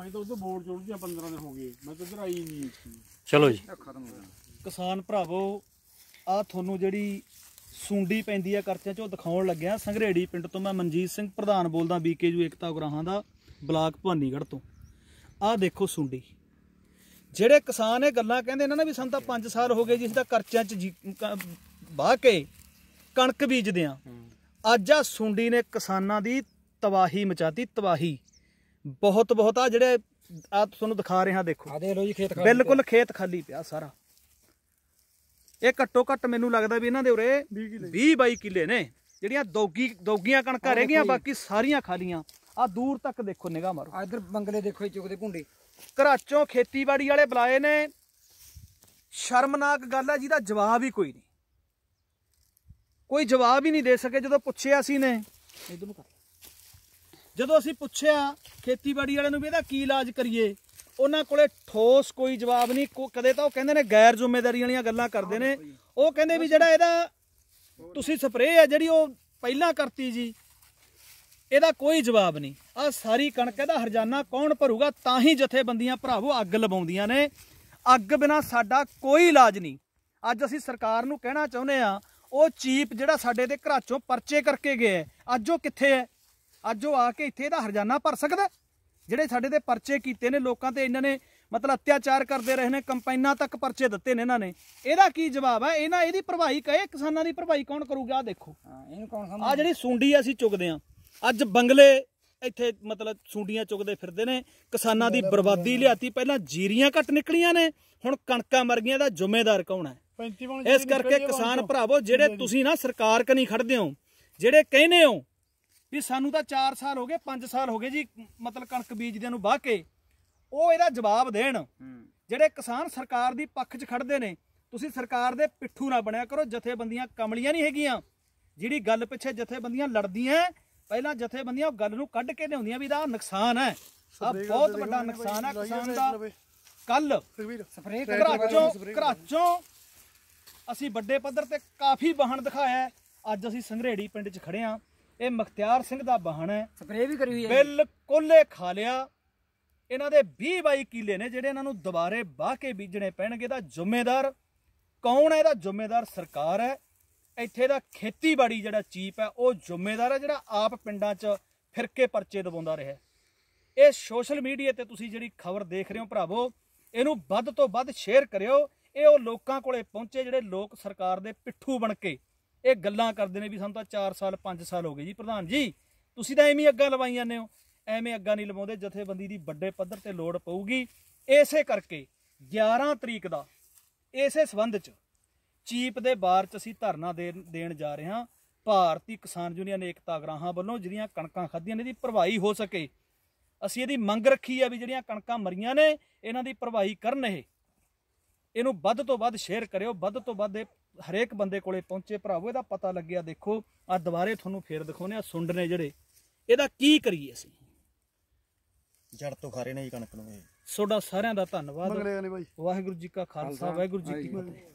ਮੈਂ ਤਾਂ ਬੋਰਡ 15 ਹੋ ਗਏ ਮੈਂ ਤਾਂ ਇਧਰ ਆਈ ਨਹੀਂ ਚਲੋ ਜੀ ਕਿਸਾਨ ਭਰਾਵੋ ਆ ਤੁਹਾਨੂੰ ਜਿਹੜੀ ਸੁੰਡੀ ਪੈਂਦੀ ਆ ਕਰਚਿਆਂ 'ਚ ਉਹ ਦਿਖਾਉਣ ਲੱਗਿਆ ਸੰਘਰੇੜੀ ਪਿੰਡ ਤੋਂ ਮੈਂ ਮਨਜੀਤ ਸਿੰਘ ਪ੍ਰਧਾਨ ਬੋਲਦਾ ਬੀਕੇਯੂ ਏਕਤਾ ਉਗਰਾਹਾਂ ਦਾ ਬਲਾਕ ਭਾਨੀਗੜ ਤੋਂ ਆ ਦੇਖੋ ਸੁੰਡੀ ਜਿਹੜੇ ਕਿਸਾਨ ਇਹ ਗੱਲਾਂ ਕਹਿੰਦੇ ਨੇ ਨਾ ਵੀ ਸਾਨੂੰ ਤਾਂ 5 ਸਾਲ ਹੋ ਗਏ ਜੀ ਅਸੀਂ ਤਾਂ ਕਰਚਿਆਂ 'ਚ ਬਾਹ ਕੇ ਕਣਕ ਬੀਜਦੇ ਆ ਅੱਜ ਆ ਸੁੰਡੀ ਨੇ ਕਿਸਾਨਾਂ ਦੀ ਤਬਾਹੀ ਮਚਾਤੀ ਤਬਾਹੀ ਬਹੁਤ ਬਹੁਤ ਆ ਜਿਹੜੇ ਆ ਤੁਹਾਨੂੰ ਦਿਖਾ ਰਿਹਾ ਦੇਖੋ ਆ ਦੇਖ ਲਓ ਜੀ ਖੇਤ ਖਾਲੀ ਬਿਲਕੁਲ ਖੇਤ ਖਾਲੀ ਪਿਆ ਸਾਰਾ ਇਹ ਘੱਟੋ ਘੱਟ ਮੈਨੂੰ ਲੱਗਦਾ ਵੀ ਇਹਨਾਂ ਦੇ ਉਰੇ 20 22 ਕਿੱਲੇ ਨੇ ਜਿਹੜੀਆਂ ਦੋਗੀ ਦੋਗੀਆਂ ਕਣਕਾਂ ਰਹਿ ਗਈਆਂ ਬਾਕੀ ਸਾਰੀਆਂ ਖਾਲੀਆਂ ਆ ਦੂਰ ਤੱਕ ਦੇਖੋ ਨਿਗਾਹ ਮਾਰੋ ਆ ਇਧਰ ਬੰਗਲੇ ਦੇਖੋ ਇਹ ਚੁਗਦੇ ਭੁੰਡੇ ਘਰਾਚੋਂ ਖੇਤੀਬਾੜੀ ਵਾਲੇ ਬੁਲਾਏ ਨੇ ਸ਼ਰਮਨਾਕ ਗੱਲ ਆ ਜਿਹਦਾ ਜਵਾਬ ਹੀ ਕੋਈ ਨਹੀਂ ਕੋਈ ਜਵਾਬ ਹੀ ਨਹੀਂ ਦੇ ਸਕੇ ਜਦੋਂ ਪੁੱਛਿਆ ਸੀ ਨੇ ਇਧਰ ਨੂੰ ਕਰ ਜਦੋਂ ਅਸੀਂ ਪੁੱਛਿਆ ਖੇਤੀਬਾੜੀ ਵਾਲਿਆਂ ਨੂੰ ਵੀ ਇਹਦਾ ਕੀ ਇਲਾਜ ਕਰੀਏ ਉਹਨਾਂ ਕੋਲੇ ਠੋਸ ਕੋਈ ਜਵਾਬ ਨਹੀਂ ਕਦੇ ਤਾਂ ਉਹ ਕਹਿੰਦੇ ਨੇ ਗੈਰ ਜ਼ਿੰਮੇਵਾਰੀ ਵਾਲੀਆਂ ਗੱਲਾਂ ਕਰਦੇ ਨੇ ਉਹ ਕਹਿੰਦੇ ਵੀ ਜਿਹੜਾ ਇਹਦਾ ਤੁਸੀਂ ਸਪਰੇਅ ਹੈ ਜਿਹੜੀ ਉਹ ਪਹਿਲਾਂ ਕਰਤੀ ਜੀ ਇਹਦਾ ਕੋਈ ਜਵਾਬ ਨਹੀਂ ਆ ਸਾਰੀ ਕਣਕ ਇਹਦਾ ਹਰਜਾਨਾ ਕੌਣ ਭਰੂਗਾ ਤਾਂ ਹੀ ਜਥੇਬੰਦੀਆਂ ਭਰਾਵੋ ਅੱਗ ਲਵਾਉਂਦੀਆਂ ਨੇ ਅੱਗ ਬਿਨਾ ਸਾਡਾ ਕੋਈ ਇਲਾਜ ਨਹੀਂ ਅੱਜ ਅਸੀਂ ਸਰਕਾਰ ਨੂੰ ਕਹਿਣਾ ਚਾਹੁੰਦੇ ਆ ਉਹ ਚੀਪ ਜਿਹੜਾ ਸਾਡੇ ਦੇ ਘਰਾਚੋਂ ਪਰਚੇ ਕਰਕੇ ਗਿਆ ਅੱਜ ਉਹ ਕਿੱਥੇ ਹੈ ਅੱਜ ਉਹ ਆ ਕੇ ਇੱਥੇ ਇਹਦਾ ਹਰਜਾਨਾ ਭਰ ਸਕਦਾ ਜਿਹੜੇ ਸਾਡੇ ਤੇ ਪਰਚੇ ਕੀਤੇ ਨੇ ਲੋਕਾਂ ਤੇ ਇਹਨਾਂ ਨੇ ਮਤਲਬ ਅਤਿਆਚਾਰ ਕਰਦੇ ਰਹੇ ਨੇ ਕੰਪਾਈਨਾਂ ਤੱਕ ਪਰਚੇ ਦਿੱਤੇ ਨੇ ਇਹਨਾਂ ਨੇ ਇਹਦਾ ਕੀ ਜਵਾਬ ਹੈ ਇਹਨਾਂ ਇਹਦੀ ਭਰਵਾਈ ਕਹੇ ਕਿਸਾਨਾਂ ਦੀ ਭਰਵਾਈ ਕੌਣ ਕਰੂਗਾ ਆ ਦੇਖੋ ਹਾਂ ਇਹਨੂੰ ਕੌਣ ਸਮਝਾ ਆ ਜਿਹੜੀ ਸੁੰਡੀ ਅਸੀਂ ਚੁਗਦੇ ਆ ਅੱਜ ਬੰਗਲੇ ਇੱਥੇ ਮਤਲਬ ਸੁੰਡੀਆਂ ਚੁਗਦੇ ਫਿਰਦੇ ਨੇ ਕਿਸਾਨਾਂ ਦੀ ਬਰਬਾਦੀ ਲਿਆਤੀ ਪਹਿਲਾਂ ਜੀਰੀਆਂ ਘਟ ਨਿਕਲੀਆਂ ਨੇ ਹੁਣ ਕਣਕਾਂ ਮਰ ਗਈਆਂ ਦਾ ਜ਼ਿੰਮੇਵਾਰ ਕੌਣ ਹੈ ਇਸ ਕਰਕੇ ਕਿਸਾਨ ਭਰਾਵੋ ਜਿਹੜੇ ਤੁਸੀਂ ਨਾ ਸਰਕਾਰ ਕਨੀ ਖੜਦੇ ਹੋ ਜਿਹੜੇ ਕਹਿੰਦੇ ਹੋ ਵੀ ਸਾਨੂੰ ਤਾਂ 4 ਸਾਲ ਹੋ ਗਏ 5 ਸਾਲ ਹੋ ਗਏ ਜੀ ਮਤਲਬ ਕਣਕ ਬੀਜਦਿਆਂ ਨੂੰ ਵਾਹ ਕੇ ਉਹ ਇਹਦਾ ਜਵਾਬ ਦੇਣ ਜਿਹੜੇ ਕਿਸਾਨ ਸਰਕਾਰ ਦੀ ਪੱਖ 'ਚ ਖੜਦੇ ਨੇ ਤੁਸੀਂ ਸਰਕਾਰ ਦੇ ਪਿੱਠੂ ਨਾ ਬਣਿਆ ਕਰੋ ਜਥੇਬੰਦੀਆਂ ਕਮਲੀਆਂ ਨਹੀਂ ਹੈਗੀਆਂ ਜਿਹੜੀ ਗੱਲ ਪਿੱਛੇ ਜਥੇਬੰਦੀਆਂ ਲੜਦੀਆਂ ਪਹਿਲਾਂ ਜਥੇਬੰਦੀਆਂ ਉਹ ਗੱਲ ਨੂੰ ਕੱਢ ਕੇ ਲਿਆਉਂਦੀਆਂ ਵੀ ਇਹਦਾ ਨੁਕਸਾਨ ਹੈ ਆ ਬਹੁਤ ਵੱਡਾ ਨੁਕਸਾਨ ਹੈ ਕਿਸਾਨ ਦਾ ਕੱਲ ਸਪਰੇਅ ਕਰਾਚੋਂ ਕਰਾਚੋਂ ਅਸੀਂ ਵੱਡੇ ਪੱਧਰ ਤੇ ਕਾਫੀ ਬਹਾਨ ਦਿਖਾਇਆ ਅੱਜ ਅਸੀਂ ਸੰਘਰੇੜੀ ਪਿੰਡ 'ਚ ਖੜੇ ਆਂ ਇਹ ਮਖਤਿਆਰ ਸਿੰਘ ਦਾ ਬਹਾਨਾ ਹੈ ਸਪਰੇਅ ਵੀ ਕਰੀ ਹੋਈ ਹੈ ਬਿਲਕੁਲ ਇਹ ਖਾ ਲਿਆ ਇਹਨਾਂ ਦੇ 20 22 ਕਿੱਲੇ ਨੇ ਜਿਹੜੇ ਇਹਨਾਂ ਨੂੰ ਦੁਬਾਰੇ ਵਾਹ ਕੇ ਬੀਜਣੇ ਪੈਣਗੇ ਦਾ ਜ਼ਿੰਮੇਦਾਰ ਕੌਣ ਹੈ ਇਹਦਾ ਜ਼ਿੰਮੇਦਾਰ ਸਰਕਾਰ ਹੈ ਇੱਥੇ ਦਾ ਖੇਤੀਬਾੜੀ ਜਿਹੜਾ ਚੀਪ ਹੈ ਉਹ ਜ਼ਿੰਮੇਦਾਰ ਹੈ ਜਿਹੜਾ ਆਪ ਪਿੰਡਾਂ 'ਚ ਫਿਰਕੇ ਪਰਚੇ ਦਵਾਉਂਦਾ ਰਿਹਾ ਇਹ ਸੋਸ਼ਲ ਮੀਡੀਆ ਤੇ ਤੁਸੀਂ ਜਿਹੜੀ ਖਬਰ ਦੇਖ ਰਹੇ ਹੋ ਭਰਾਵੋ ਇਹਨੂੰ ਵੱਧ ਤੋਂ ਵੱਧ ਸ਼ੇਅਰ ਕਰਿਓ ਇਹ ਉਹ ਲੋਕਾਂ ਕੋਲੇ ਪਹੁੰਚੇ ਜਿਹੜੇ ਲੋਕ ਸਰਕਾਰ ਦੇ ਪਿੱਠੂ ਬਣ ਕੇ ਇਹ ਗੱਲਾਂ ਕਰਦੇ ਨੇ ਵੀ ਸਾਨੂੰ ਤਾਂ 4 ਸਾਲ 5 ਸਾਲ ਹੋ ਗਏ ਜੀ ਪ੍ਰਧਾਨ ਜੀ ਤੁਸੀਂ ਤਾਂ ਐਵੇਂ ਅੱਗਾ ਲਵਾਈ ਜਾਂਦੇ ਹੋ ਐਵੇਂ ਅੱਗਾ ਨਹੀਂ ਲਵਾਉਂਦੇ ਜਥੇਬੰਦੀ ਦੀ ਵੱਡੇ ਪੱਧਰ ਤੇ ਲੋੜ ਪਊਗੀ ਇਸੇ ਕਰਕੇ 11 ਤਰੀਕ ਦਾ ਇਸੇ ਸਬੰਧ 'ਚ ਚੀਪ ਦੇ ਬਾਰ 'ਚ ਅਸੀਂ ਧਰਨਾ ਦੇਣ ਜਾ ਰਹੇ ਹਾਂ ਭਾਰਤੀ ਕਿਸਾਨ ਯੂਨੀਅਨ ਏਕਤਾ ਗਰਾਹਾਂ ਵੱਲੋਂ ਜਿਹੜੀਆਂ ਕਣਕਾਂ ਖਾਧੀਆਂ ਨੇ ਦੀ ਭਰਵਾਈ ਹੋ ਸਕੇ ਅਸੀਂ ਇਹਦੀ ਮੰਗ ਰੱਖੀ ਆ ਵੀ ਜਿਹੜੀਆਂ ਕਣਕਾਂ ਮਰੀਆਂ ਨੇ ਇਹਨਾਂ ਦੀ ਭਰਵਾਈ ਕਰਨ ਇਹ ਇਹਨੂੰ ਵੱਧ ਤੋਂ ਵੱਧ ਸ਼ੇਅਰ ਕਰਿਓ ਵੱਧ ਤੋਂ ਵੱਧ ਇਹ ਹਰੇਕ ਬੰਦੇ ਕੋਲੇ ਪਹੁੰਚੇ ਭਰਾਵੋ ਇਹਦਾ ਪਤਾ ਲੱਗਿਆ ਦੇਖੋ ਆ ਦੁਬਾਰੇ ਤੁਹਾਨੂੰ ਫੇਰ ਦਿਖਾਉਨੇ ਆ ਸੁੰਡ ਨੇ ਜਿਹੜੇ ਇਹਦਾ ਕੀ ਕਰੀਏ ਅਸੀਂ ਜੜ ਤੋਂ ਖਾਰੇ ਨੇ ਜੀ ਕਣਕ ਨੂੰ ਇਹ ਤੁਹਾਡਾ ਸਾਰਿਆਂ ਦਾ ਧੰਨਵਾਦ ਵਾਹਿਗੁਰੂ ਜੀ ਕਾ ਖਾਲਸਾ ਵਾਹਿਗੁਰੂ ਜੀ ਕੀ ਫਤਿਹ